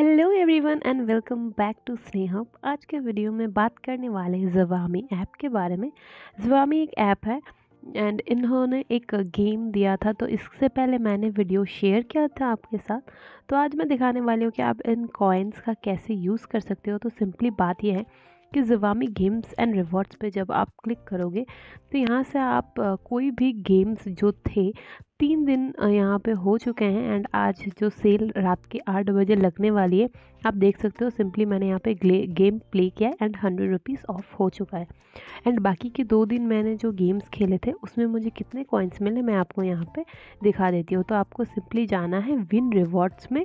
hello everyone and welcome back to Sneha आज के video में बात करने वाले हैं जवामी ऐप के बारे में जवामी एक ऐप है एंड इन्होंने एक गेम दिया था तो इससे पहले मैंने वीडियो शेयर किया था आपके साथ तो आज मैं दिखाने वाली हूँ कि आप इन कॉइन्स का कैसे यूज़ कर सकते हो तो सिंपली बात यह है कि जवामी गेम्स एंड रिवॉर्ड्स पे जब आप क्लिक करोगे तो यहाँ से आप कोई भी गेम्स जो थे तीन दिन यहाँ पे हो चुके हैं एंड आज जो सेल रात के आठ बजे लगने वाली है आप देख सकते हो सिंपली मैंने यहाँ पे गेम प्ले किया है एंड हंड्रेड रुपीज़ ऑफ हो चुका है एंड बाकी के दो दिन मैंने जो गेम्स खेले थे उसमें मुझे कितने कॉइन्स मिले मैं आपको यहाँ पे दिखा देती हूँ तो आपको सिंपली जाना है विन रिवॉर्ड्स में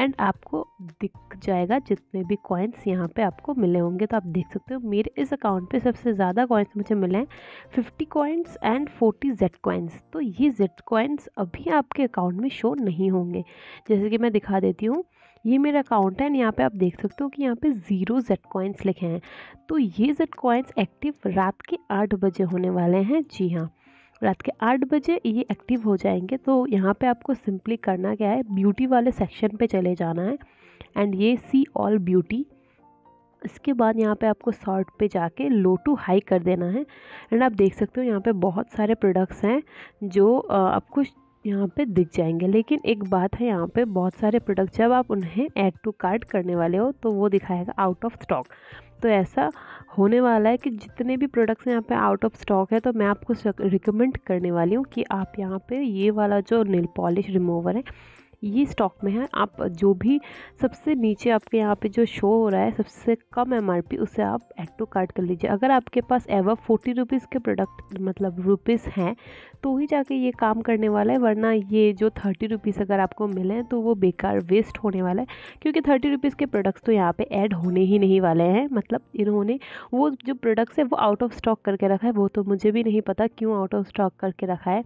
एंड आपको दिख जाएगा जितने भी कॉइन्स यहाँ पे आपको मिले होंगे तो आप देख सकते हो मेरे इस अकाउंट पे सबसे ज़्यादा कॉइन्स मुझे मिले हैं fifty coins and forty Z coins तो ये जेड कॉइन्स अभी आपके अकाउंट में शो नहीं होंगे जैसे कि मैं दिखा देती हूँ ये मेरा अकाउंट है एंड यहाँ पे आप देख सकते हो कि यहाँ पे ज़ीरो जेड कॉइन्स लिखे हैं तो ये जेड कॉइन्स एक्टिव रात के आठ बजे होने वाले हैं जी हाँ रात के आठ बजे ये एक्टिव हो जाएंगे तो यहाँ पे आपको सिंपली करना क्या है ब्यूटी वाले सेक्शन पे चले जाना है एंड ये सी ऑल ब्यूटी इसके बाद यहाँ पे आपको शॉर्ट पे जाके लो टू हाई कर देना है एंड आप देख सकते हो यहाँ पे बहुत सारे प्रोडक्ट्स हैं जो आपको यहाँ पे दिख जाएंगे लेकिन एक बात है यहाँ पे बहुत सारे प्रोडक्ट जब आप उन्हें ऐड टू कार्ट करने वाले हो तो वो दिखाएगा आउट ऑफ स्टॉक तो ऐसा होने वाला है कि जितने भी प्रोडक्ट्स यहाँ पे आउट ऑफ स्टॉक है तो मैं आपको रिकमेंड करने वाली हूँ कि आप यहाँ पे ये वाला जो नेल पॉलिश रिमूवर है ये स्टॉक में है आप जो भी सबसे नीचे आपके यहाँ पे जो शो हो रहा है सबसे कम एम उसे आप एड टू कार्ट कर लीजिए अगर आपके पास एवर फोर्टी रुपीज़ के प्रोडक्ट मतलब रुपीज़ हैं तो ही जाके ये काम करने वाला है वरना ये जो थर्टी रुपीज़ अगर आपको मिले तो वो बेकार वेस्ट होने वाला है क्योंकि थर्टी रुपीज़ के प्रोडक्ट्स तो यहाँ पे ऐड होने ही नहीं वाले हैं मतलब इन्होंने वो जो प्रोडक्ट्स है वो आउट ऑफ स्टॉक करके रखा है वो तो मुझे भी नहीं पता क्यों आउट ऑफ स्टॉक करके रखा है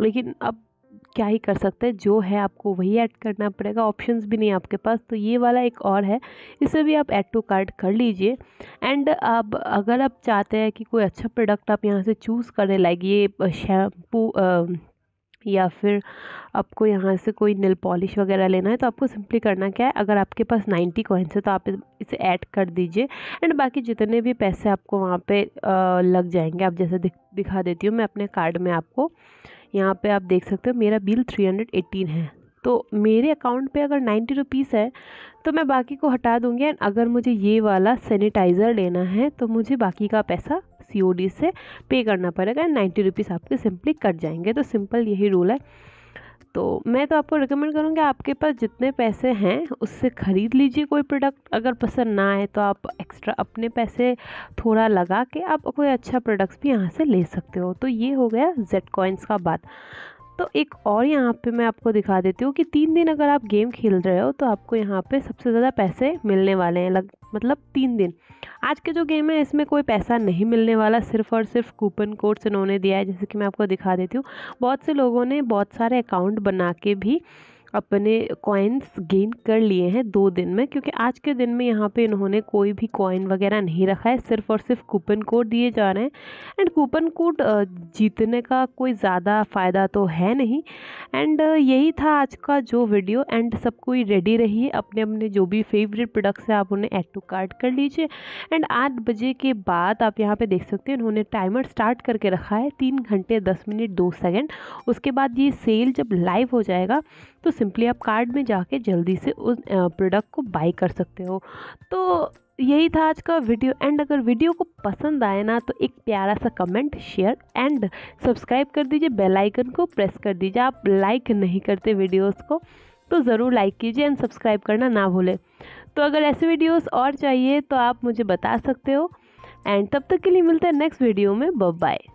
लेकिन अब क्या ही कर सकते हैं जो है आपको वही ऐड करना पड़ेगा ऑप्शंस भी नहीं आपके पास तो ये वाला एक और है इसे भी आप ऐड टू कार्ड कर लीजिए एंड अब अगर आप चाहते हैं कि कोई अच्छा प्रोडक्ट आप यहाँ से चूज़ करें लाइक ये शैम्पू या फिर आपको यहाँ से कोई नील पॉलिश वगैरह लेना है तो आपको सिंपली करना क्या है अगर आपके पास नाइन्टी कॉइन्स है तो आप इसे ऐड कर दीजिए एंड बाकी जितने भी पैसे आपको वहाँ पे लग जाएंगे आप जैसे दिख, दिखा देती हूँ मैं अपने कार्ड में आपको यहाँ पे आप देख सकते हो मेरा बिल 318 है तो मेरे अकाउंट पे अगर नाइन्टी रुपीज़ है तो मैं बाकी को हटा दूँगी एंड अगर मुझे ये वाला सैनिटाइज़र लेना है तो मुझे बाकी का पैसा सी से पे करना पड़ेगा एंड नाइन्टी रुपीज़ आपके सिंपली कट जाएंगे तो सिंपल यही रूल है तो मैं तो आपको रिकमेंड करूँगी आपके पास जितने पैसे हैं उससे ख़रीद लीजिए कोई प्रोडक्ट अगर पसंद ना आए तो आप एक्स्ट्रा अपने पैसे थोड़ा लगा के आप कोई अच्छा प्रोडक्ट्स भी यहाँ से ले सकते हो तो ये हो गया जेड कॉइन्स का बात तो एक और यहाँ पे मैं आपको दिखा देती हूँ कि तीन दिन अगर आप गेम खेल रहे हो तो आपको यहाँ पे सबसे ज़्यादा पैसे मिलने वाले हैं लग मतलब तीन दिन आज के जो गेम है इसमें कोई पैसा नहीं मिलने वाला सिर्फ और सिर्फ कूपन कोड्स इन्होंने दिया है जैसे कि मैं आपको दिखा देती हूँ बहुत से लोगों ने बहुत सारे अकाउंट बना के भी अपने कॉइन्स गेन कर लिए हैं दो दिन में क्योंकि आज के दिन में यहाँ पे इन्होंने कोई भी कॉइन वगैरह नहीं रखा है सिर्फ और सिर्फ कूपन कोड दिए जा रहे हैं एंड कूपन कोड जीतने का कोई ज़्यादा फ़ायदा तो है नहीं एंड यही था आज का जो वीडियो एंड सब कोई रेडी रहिए अपने अपने जो भी फेवरेट प्रोडक्ट्स हैं आप उन्हें एड टू कार्ट कर लीजिए एंड आठ बजे के बाद आप यहाँ पर देख सकते हैं उन्होंने टाइमर स्टार्ट करके रखा है तीन घंटे दस मिनट दो सेकेंड उसके बाद ये सेल जब लाइव हो जाएगा तो सिंपली आप कार्ड में जाके जल्दी से उस प्रोडक्ट को बाई कर सकते हो तो यही था आज का वीडियो एंड अगर वीडियो को पसंद आए ना तो एक प्यारा सा कमेंट शेयर एंड सब्सक्राइब कर दीजिए बेल आइकन को प्रेस कर दीजिए आप लाइक नहीं करते वीडियोस को तो ज़रूर लाइक कीजिए एंड सब्सक्राइब करना ना भूलें तो अगर ऐसे वीडियोस और चाहिए तो आप मुझे बता सकते हो एंड तब तक के लिए मिलते हैं नेक्स्ट वीडियो में बाय